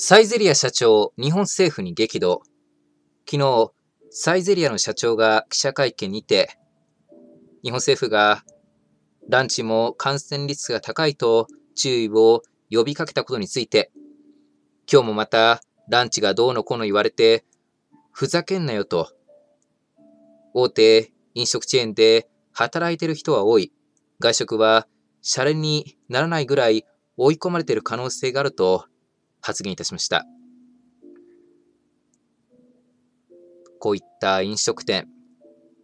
サイゼリア社長、日本政府に激怒。昨日、サイゼリアの社長が記者会見にて、日本政府がランチも感染率が高いと注意を呼びかけたことについて、今日もまたランチがどうのこうの言われて、ふざけんなよと、大手飲食チェーンで働いてる人は多い。外食はシャレにならないぐらい追い込まれている可能性があると発言いたしました。こういった飲食店、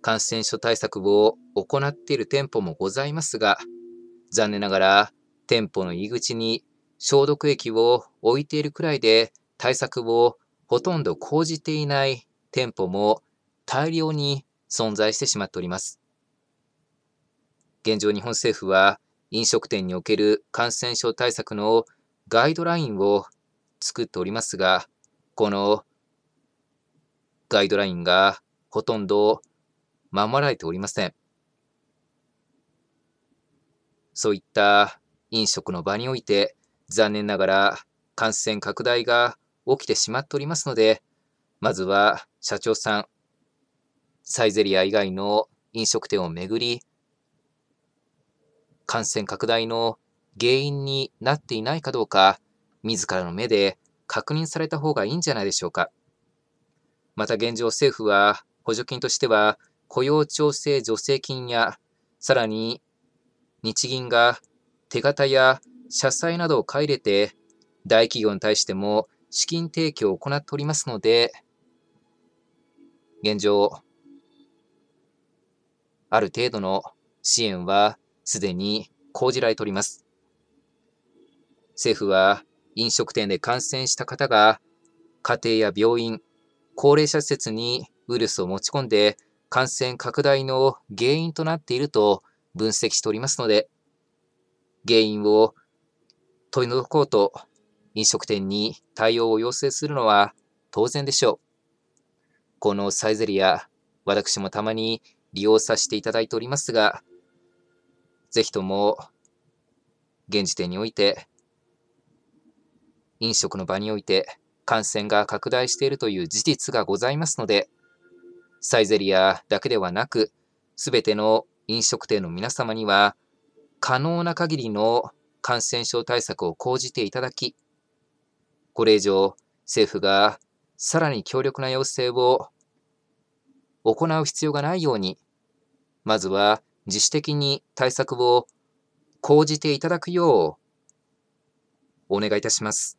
感染症対策を行っている店舗もございますが、残念ながら店舗の入り口に消毒液を置いているくらいで対策をほとんど講じていない店舗も大量に存在してしまっております。現状日本政府は飲食店における感染症対策のガイドラインを作っておりますが、このガイドラインがほとんど守られておりません。そういった飲食の場において、残念ながら感染拡大が起きてしまっておりますので、まずは社長さん、サイゼリア以外の飲食店をめぐり、感染拡大の原因になっていないかどうか、自らの目で確認された方がいいんじゃないでしょうか。また現状政府は補助金としては雇用調整助成金やさらに日銀が手形や社債などを買い入れて大企業に対しても資金提供を行っておりますので現状ある程度の支援はすでに講じられております。政府は飲食店で感染した方が家庭や病院、高齢者施設にウイルスを持ち込んで感染拡大の原因となっていると分析しておりますので、原因を取り除こうと飲食店に対応を要請するのは当然でしょう。このサイゼリア、私もたまに利用させていただいておりますが、ぜひとも現時点において飲食の場において感染が拡大しているという事実がございますので、サイゼリアだけではなく、すべての飲食店の皆様には、可能な限りの感染症対策を講じていただき、これ以上、政府がさらに強力な要請を行う必要がないように、まずは自主的に対策を講じていただくよう、お願いいたします。